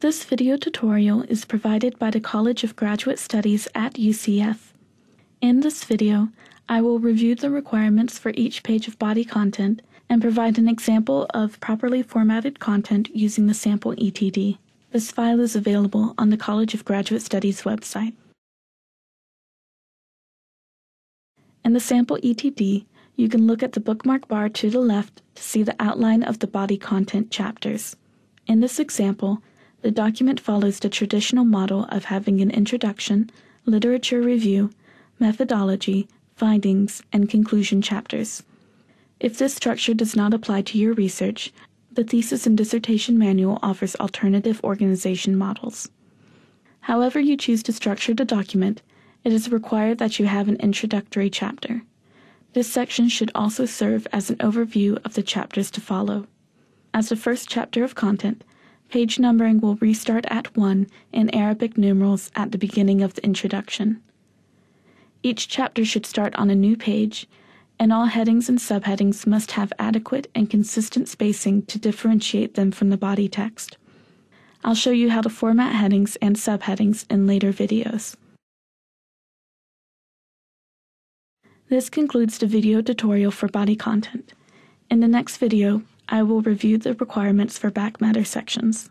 This video tutorial is provided by the College of Graduate Studies at UCF. In this video, I will review the requirements for each page of body content and provide an example of properly formatted content using the sample ETD. This file is available on the College of Graduate Studies website. In the sample ETD, you can look at the bookmark bar to the left to see the outline of the body content chapters. In this example, the document follows the traditional model of having an introduction, literature review, methodology, findings, and conclusion chapters. If this structure does not apply to your research, the thesis and dissertation manual offers alternative organization models. However, you choose to structure the document, it is required that you have an introductory chapter. This section should also serve as an overview of the chapters to follow. As the first chapter of content, Page numbering will restart at 1 in Arabic numerals at the beginning of the introduction. Each chapter should start on a new page, and all headings and subheadings must have adequate and consistent spacing to differentiate them from the body text. I'll show you how to format headings and subheadings in later videos. This concludes the video tutorial for body content. In the next video, I will review the requirements for back matter sections.